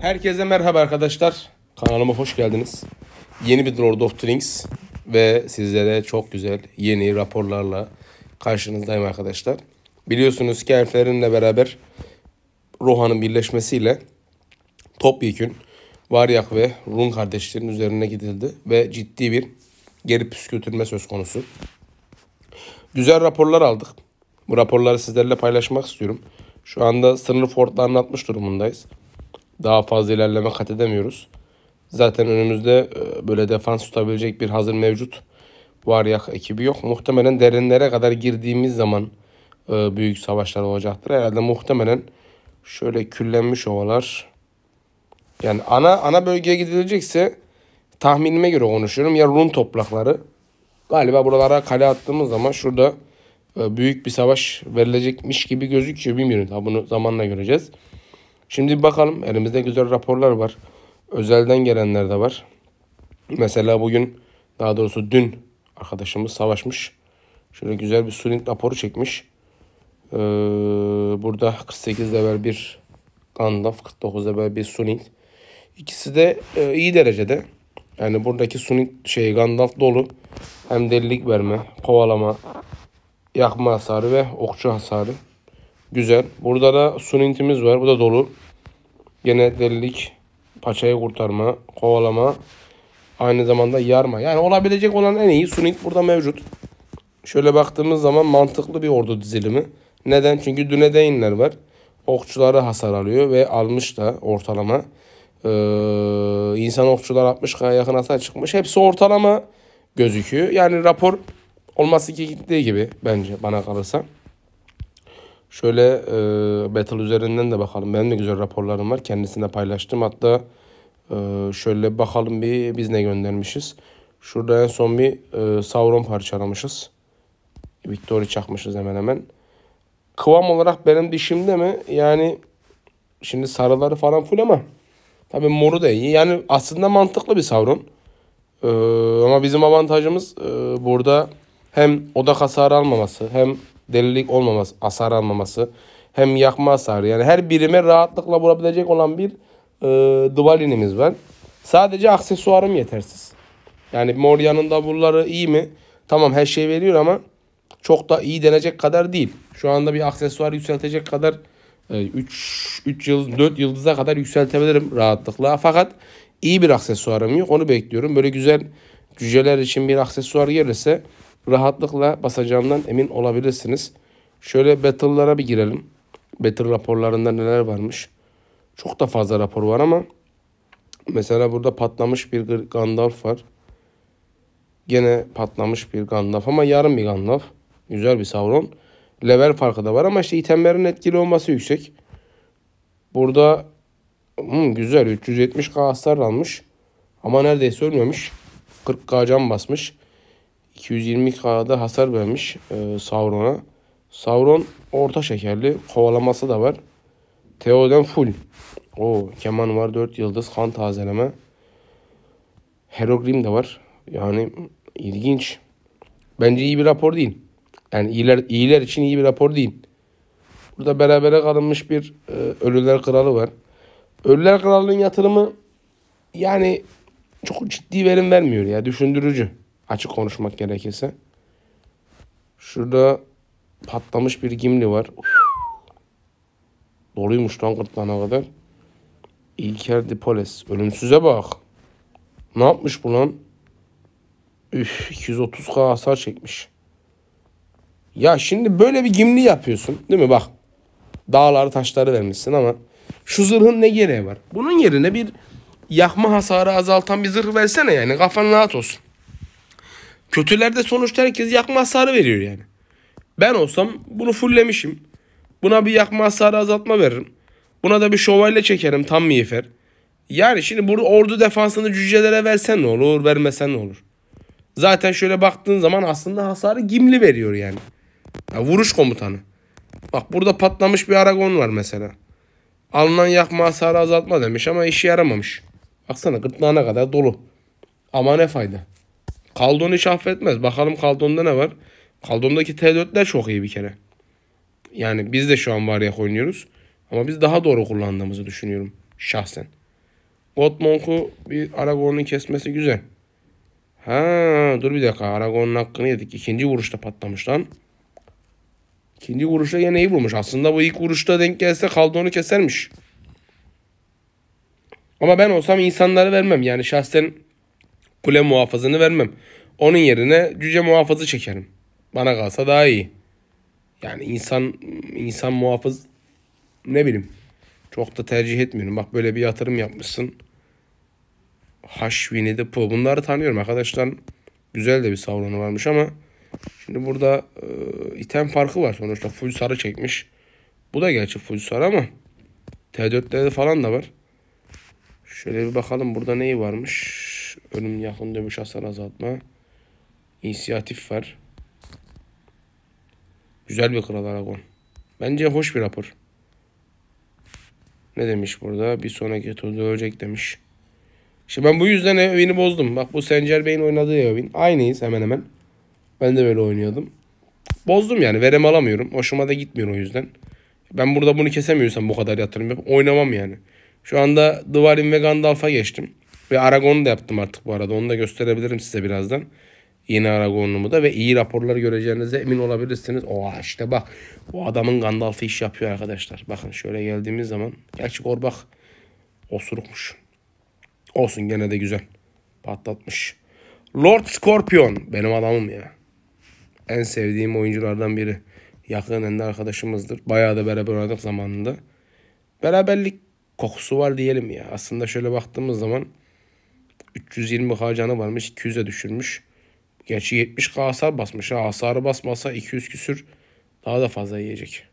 Herkese merhaba arkadaşlar. Kanalıma hoş geldiniz. Yeni bir Lord of Drinks ve sizlere çok güzel yeni raporlarla karşınızdayım arkadaşlar. Biliyorsunuz ki elflerinle beraber Rohan'ın birleşmesiyle topyekün Varyak ve run kardeşlerin üzerine gidildi ve ciddi bir geri püskürtülme söz konusu. Güzel raporlar aldık. Bu raporları sizlerle paylaşmak istiyorum. Şu anda sınır fortlarını atmış durumundayız daha fazla ilerleme kat edemiyoruz. Zaten önümüzde e, böyle defans tutabilecek bir hazır mevcut var ya ekibi yok. Muhtemelen derinlere kadar girdiğimiz zaman e, büyük savaşlar olacaktır. Herhalde muhtemelen şöyle küllenmiş ovalar. Yani ana ana bölgeye gidilecekse tahminime göre konuşuyorum ya run toprakları. Galiba buralara kale attığımız zaman şurada e, büyük bir savaş verilecekmiş gibi gözüküyor. Bilmiyorum. Ha bunu zamanla göreceğiz. Şimdi bakalım elimizde güzel raporlar var. Özelden gelenler de var. Mesela bugün daha doğrusu dün arkadaşımız savaşmış. Şöyle güzel bir sunit raporu çekmiş. Ee, burada 48 level 1 Gandalf, 49 level 1 Sunit. İkisi de e, iyi derecede. Yani buradaki Sunit şey Gandalf dolu. Hem delilik verme, kovalama, yakma hasarı ve okçu hasarı. Güzel. Burada da sunintimiz var. Bu da dolu. Gene delilik, paçayı kurtarma, kovalama, aynı zamanda yarma. Yani olabilecek olan en iyi sunint burada mevcut. Şöyle baktığımız zaman mantıklı bir ordu dizilimi. Neden? Çünkü düne değinler var. Okçuları hasar alıyor ve almış da ortalama. Ee, insan okçular 60K'ya yakın hasar çıkmış. Hepsi ortalama gözüküyor. Yani rapor olması gerektiği gibi bence bana kalırsa. Şöyle e, Battle üzerinden de bakalım. Benim de güzel raporlarım var. Kendisine paylaştım. Hatta e, şöyle bakalım bir biz ne göndermişiz. Şurada en son bir e, Sauron parçalamışız. Victory çakmışız hemen hemen. Kıvam olarak benim dişimde mi? Yani şimdi sarıları falan full ama tabii moru da iyi. Yani aslında mantıklı bir Sauron. Ee, ama bizim avantajımız e, burada hem odak hasarı almaması hem delilik olmaması, hasar almaması hem yakma hasarı yani her birime rahatlıkla vurabilecek olan bir e, Dwaline'imiz var. Sadece aksesuarım yetersiz. Yani mor yanında buraları iyi mi? Tamam her şey veriyor ama çok da iyi denecek kadar değil. Şu anda bir aksesuar yükseltecek kadar 3 3 yıl, 4 yıldıza kadar yükseltebilirim rahatlıkla. Fakat iyi bir aksesuarım yok. Onu bekliyorum. Böyle güzel cüceler için bir aksesuar gelirse rahatlıkla basacağından emin olabilirsiniz. Şöyle battle'lara bir girelim. Battle raporlarında neler varmış. Çok da fazla rapor var ama mesela burada patlamış bir Gandalf var. Gene patlamış bir Gandalf ama yarım bir Gandalf. Güzel bir Sauron. Level farkı da var ama işte itemlerin etkili olması yüksek. Burada hmm, güzel 370k hasar almış. Ama neredeyse ölmemiş. 40k can basmış. 220k'da hasar vermiş e, Sauron'a. Sauron orta şekerli. Kovalaması da var. Theoden full. O keman var 4 yıldız kan tazeleme. Herogrim de var. Yani ilginç. Bence iyi bir rapor değil. Yani iyiler, iyiler için iyi bir rapor değil. Burada berabere kalınmış bir e, Ölüler Kralı var. Ölüler Kralı'nın yatırımı yani çok ciddi verim vermiyor ya düşündürücü açık konuşmak gerekirse. Şurada patlamış bir gimli var. Uf. Doluymuş lan gırtlağına kadar. İlker Dipoles. Ölümsüze bak. Ne yapmış bu lan? Üf 230k hasar çekmiş. Ya şimdi böyle bir gimli yapıyorsun değil mi bak. Dağları taşları vermişsin ama şu zırhın ne gereği var? Bunun yerine bir yakma hasarı azaltan bir zırh versene yani kafan rahat olsun. Kötülerde sonuçta herkes yakma hasarı veriyor yani. Ben olsam bunu fulllemişim. Buna bir yakma hasarı azaltma veririm. Buna da bir şövalye çekerim tam miğfer. Yani şimdi burada ordu defansını cücelere versen ne olur vermesen ne olur. Zaten şöyle baktığın zaman aslında hasarı Gimli veriyor yani. Ya vuruş komutanı. Bak burada patlamış bir Aragon var mesela. Alınan yakma hasarı azaltma demiş ama işe yaramamış. Baksana gırtlağına kadar dolu. Ama ne fayda. Kaldon hiç affetmez. Bakalım Kaldon'da ne var? Kaldon'daki T4'ler çok iyi bir kere. Yani biz de şu an Varyak oynuyoruz. Ama biz daha doğru kullandığımızı düşünüyorum şahsen. Gottmonk'u bir Aragorn'un kesmesi güzel. Ha dur bir dakika Aragorn'un hakkını yedik. İkinci vuruşta patlamış lan. İkinci vuruşta yine iyi vurmuş. Aslında bu ilk vuruşta denk gelse Kaldon'u kesermiş. Ama ben olsam insanları vermem. Yani şahsen kule muhafızını vermem. Onun yerine cüce muhafızı çekerim. Bana kalsa daha iyi. Yani insan insan muhafız ne bileyim çok da tercih etmiyorum. Bak böyle bir yatırım yapmışsın. Haşvini de po. Bunları tanıyorum arkadaşlar. Güzel de bir savrunu varmış ama şimdi burada e, item farkı var. Sonuçta full sarı çekmiş. Bu da gerçi full sarı ama T4'lerde falan da var. Şöyle bir bakalım burada neyi varmış ölüm yakın dövüş hasar azaltma. İnisiyatif var. Güzel bir Kral Aragon. Bence hoş bir rapor. Ne demiş burada? Bir sonraki turda ölecek demiş. İşte ben bu yüzden evini bozdum. Bak bu Sencer Bey'in oynadığı evin. Aynıyız hemen hemen. Ben de böyle oynuyordum. Bozdum yani. Verem alamıyorum. Hoşuma da gitmiyor o yüzden. Ben burada bunu kesemiyorsam bu kadar yatırım yapıp oynamam yani. Şu anda Dvarin ve Gandalf'a geçtim. Ve Aragon'u da yaptım artık bu arada. Onu da gösterebilirim size birazdan. Yeni Aragon'umu da ve iyi raporları göreceğinize emin olabilirsiniz. Oha işte bak bu adamın Gandalf'ı iş yapıyor arkadaşlar. Bakın şöyle geldiğimiz zaman. Gerçi Gorbak osurukmuş. Olsun gene de güzel. Patlatmış. Lord Scorpion benim adamım ya. En sevdiğim oyunculardan biri. Yakın de arkadaşımızdır. Bayağı da beraber oynadık zamanında. Beraberlik kokusu var diyelim ya. Aslında şöyle baktığımız zaman 320 harcanı varmış 200'e düşürmüş. Gerçi 70k hasar basmış. Ha. Hasarı basmasa 200 küsür daha da fazla yiyecek.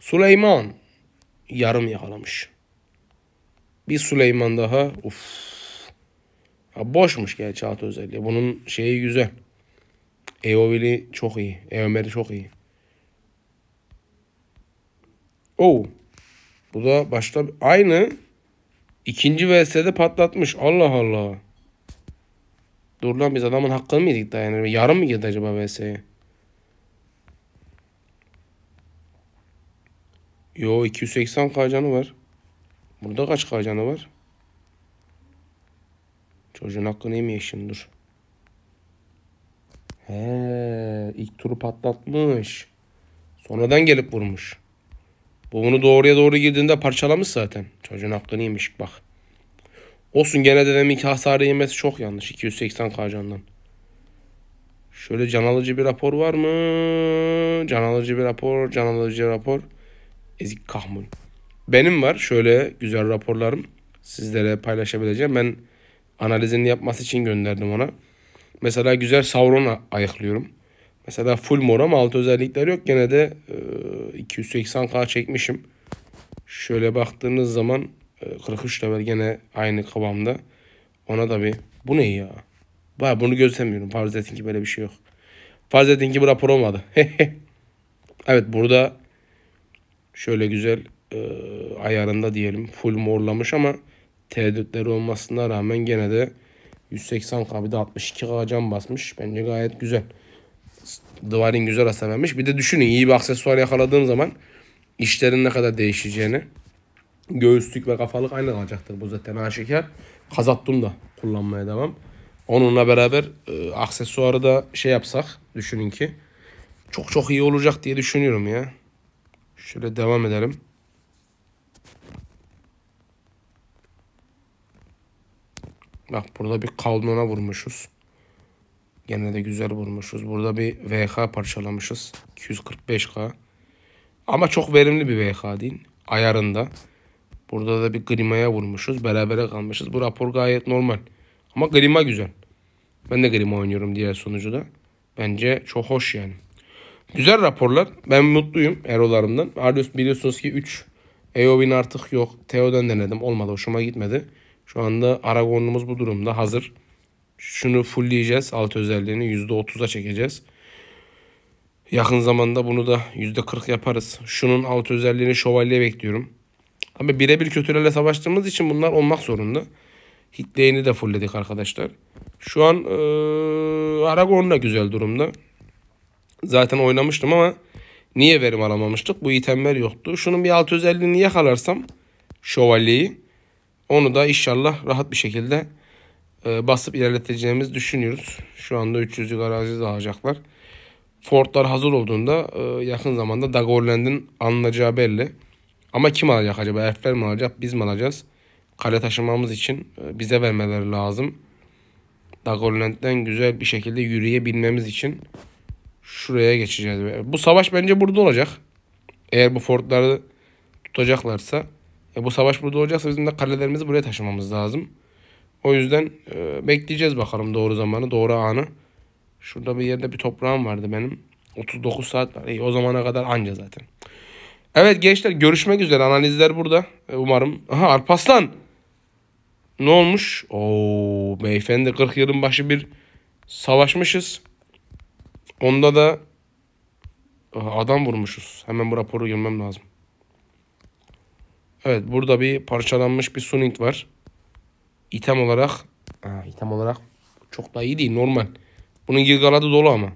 Süleyman yarım yakalamış. Bir Süleyman daha. Uf. Ha, boşmuş gerçi alt özelliği. Bunun şeyi güzel. Eovili çok iyi. Eomeri çok iyi. Oo. Bu da başta aynı İkinci VS'de patlatmış. Allah Allah. Dur lan biz adamın hakkını mı yedik daha yani? Yarım mı girdi acaba VS'ye? Yo 280 kacanı var. Burada kaç kacanı var? Çocuğun hakkını yemeyeyim şimdi dur. He, ilk turu patlatmış. Sonradan gelip vurmuş. Bu bunu doğruya doğru girdiğinde parçalamış zaten. Çocuğun aklını yemiş bak. Olsun gene dedeminki hasarı yemesi çok yanlış. 280 kacandan. Şöyle can alıcı bir rapor var mı? Can alıcı bir rapor, can alıcı rapor. Ezik kahmul. Benim var şöyle güzel raporlarım. Sizlere paylaşabileceğim. Ben analizini yapması için gönderdim ona. Mesela güzel Sauron'a ayıklıyorum. Mesela full mor ama alt özellikler yok. Gene de e, 280K çekmişim. Şöyle baktığınız zaman e, 43 level gene aynı kıvamda. Ona da bir bu ne ya? Baya bunu gözlemiyorum. Farz edin ki böyle bir şey yok. Farz edin ki bu rapor olmadı. evet burada şöyle güzel e, ayarında diyelim. Full morlamış ama tereddütleri olmasına rağmen gene de 180K bir de 62K cam basmış. Bence gayet güzel. Duvarin güzel asamemiş. Bir de düşünün iyi bir aksesuar yakaladığım zaman işlerin ne kadar değişeceğini. Göğüslük ve kafalık aynı kalacaktır. Bu zaten aşikar. Kazattım da kullanmaya devam. Onunla beraber e, aksesuarı da şey yapsak düşünün ki çok çok iyi olacak diye düşünüyorum ya. Şöyle devam edelim. Bak burada bir kalnona vurmuşuz. Gene de güzel vurmuşuz. Burada bir VH parçalamışız. 245K. Ama çok verimli bir VH değil. Ayarında. Burada da bir Grima'ya vurmuşuz. Berabere kalmışız. Bu rapor gayet normal. Ama Grima güzel. Ben de Grima oynuyorum diğer sonucu da. Bence çok hoş yani. Güzel raporlar. Ben mutluyum erolarımdan. Arius biliyorsunuz ki 3. Eovin artık yok. Theo'dan denedim. Olmadı. Hoşuma gitmedi. Şu anda Aragon'umuz bu durumda hazır. Şunu fullleyeceğiz. Alt özelliğini %30'a çekeceğiz. Yakın zamanda bunu da %40 yaparız. Şunun alt özelliğini şövalye bekliyorum. Ama birebir kötülerle savaştığımız için bunlar olmak zorunda. Hitler'ini de fullledik arkadaşlar. Şu an e, Aragorn da güzel durumda. Zaten oynamıştım ama niye verim alamamıştık? Bu itemler yoktu. Şunun bir alt özelliğini yakalarsam şövalyeyi onu da inşallah rahat bir şekilde ee, basıp ilerleteceğimiz düşünüyoruz. Şu anda 300'lük arazi alacaklar. Fordlar hazır olduğunda e, yakın zamanda Dagorland'in alınacağı belli. Ama kim alacak acaba? Erfler mi alacak? Biz mi alacağız? Kale taşımamız için e, bize vermeleri lazım. Dagorland'den güzel bir şekilde yürüyebilmemiz için şuraya geçeceğiz. E, bu savaş bence burada olacak. Eğer bu Fordları tutacaklarsa. E bu savaş burada olacaksa bizim de kalelerimizi buraya taşımamız lazım. O yüzden e, bekleyeceğiz bakalım doğru zamanı, doğru anı. Şurada bir yerde bir toprağım vardı benim. 39 saat var. İyi, o zamana kadar anca zaten. Evet gençler görüşmek üzere. Analizler burada. E, umarım. Aha Alpaslan. Ne olmuş? Oo beyefendi 40 yılın başı bir savaşmışız. Onda da adam vurmuşuz. Hemen bu raporu girmem lazım. Evet burada bir parçalanmış bir Sunint var. İtem olarak ha, item olarak çok da iyi değil normal. Bunun gigaladı dolu ama.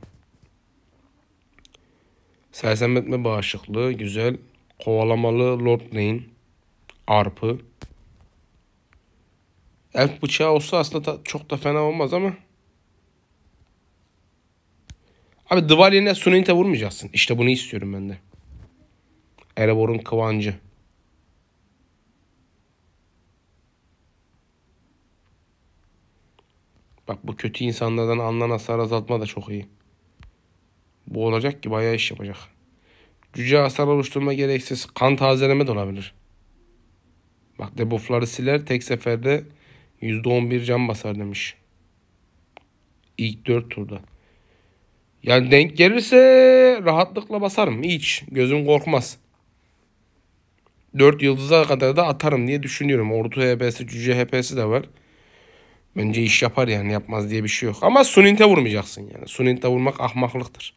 Sersemletme bağışıklığı güzel. Kovalamalı Lord Lane. Arpı. Elf bıçağı olsa aslında da çok da fena olmaz ama. Abi Duvali'ne Sunint'e vurmayacaksın. İşte bunu istiyorum ben de. Erebor'un kıvancı. Bak bu kötü insanlardan alınan hasar azaltma da çok iyi. Bu olacak ki bayağı iş yapacak. Cüce hasar oluşturma gereksiz. Kan tazeleme de olabilir. Bak debuffları siler tek seferde %11 can basar demiş. İlk 4 turda. Yani denk gelirse rahatlıkla basarım. Hiç gözüm korkmaz. 4 yıldıza kadar da atarım diye düşünüyorum. Ordu HP'si, cüce HP'si de var. Bence iş yapar yani yapmaz diye bir şey yok. Ama suninte vurmayacaksın yani. Suninte vurmak ahmaklıktır.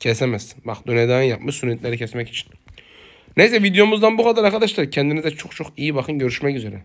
Kesemezsin. Bak dönedan yapmış sunintleri kesmek için. Neyse videomuzdan bu kadar arkadaşlar. Kendinize çok çok iyi bakın. Görüşmek üzere.